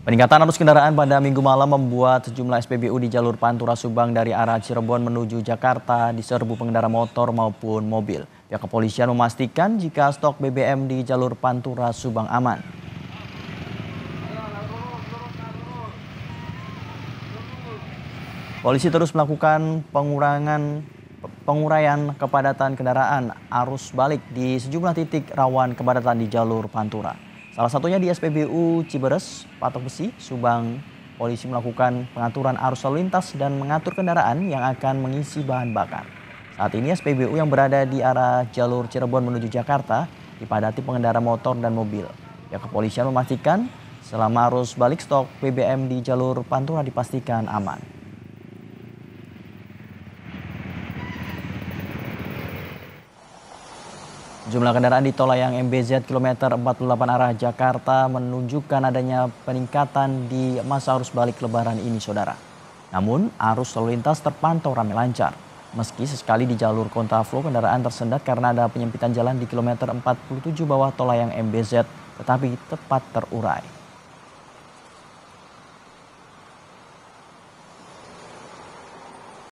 Peningkatan arus kendaraan pada minggu malam membuat sejumlah SPBU di jalur Pantura Subang dari arah Cirebon menuju Jakarta diserbu pengendara motor maupun mobil. Pihak kepolisian memastikan jika stok BBM di jalur Pantura Subang aman. Polisi terus melakukan pengurangan penguraian kepadatan kendaraan arus balik di sejumlah titik rawan kepadatan di jalur Pantura. Salah satunya di SPBU Ciberes, Patok Besi, Subang. Polisi melakukan pengaturan arus lalu lintas dan mengatur kendaraan yang akan mengisi bahan bakar. Saat ini SPBU yang berada di arah jalur Cirebon menuju Jakarta dipadati pengendara motor dan mobil. Ya kepolisian memastikan selama arus balik stok BBM di jalur Pantura dipastikan aman. Jumlah kendaraan di tol layang MBZ kilometer 48 arah Jakarta menunjukkan adanya peningkatan di masa arus balik lebaran ini saudara. Namun arus lalu lintas terpantau ramai lancar. Meski sesekali di jalur kontraflow kendaraan tersendat karena ada penyempitan jalan di kilometer 47 bawah tol layang MBZ tetapi tepat terurai.